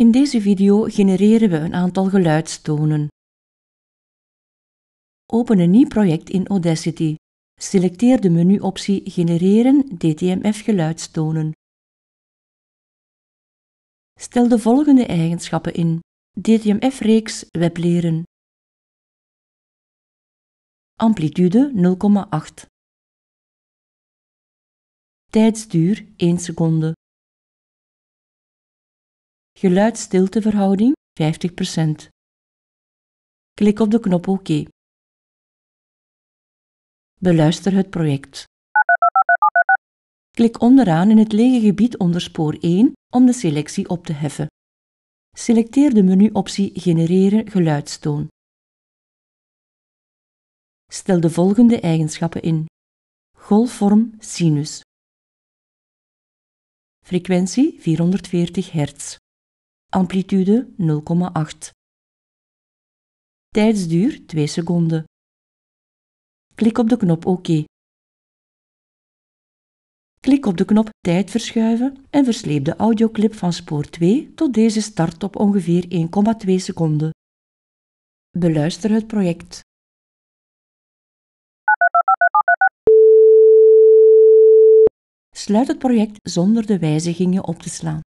In deze video genereren we een aantal geluidstonen. Open een nieuw project in Audacity. Selecteer de menuoptie Genereren DTMF geluidstonen. Stel de volgende eigenschappen in. DTMF-reeks webleren. Amplitude 0,8. Tijdsduur 1 seconde. Geluid-stilteverhouding 50%. Klik op de knop OK. Beluister het project. Klik onderaan in het lege gebied onder spoor 1 om de selectie op te heffen. Selecteer de menuoptie Genereren geluidstoon. Stel de volgende eigenschappen in. Golfvorm sinus. Frequentie 440 Hz amplitude 0,8. Tijdsduur 2 seconden. Klik op de knop OK. Klik op de knop Tijd verschuiven en versleep de audioclip van spoor 2 tot deze start op ongeveer 1,2 seconden. Beluister het project. Sluit het project zonder de wijzigingen op te slaan.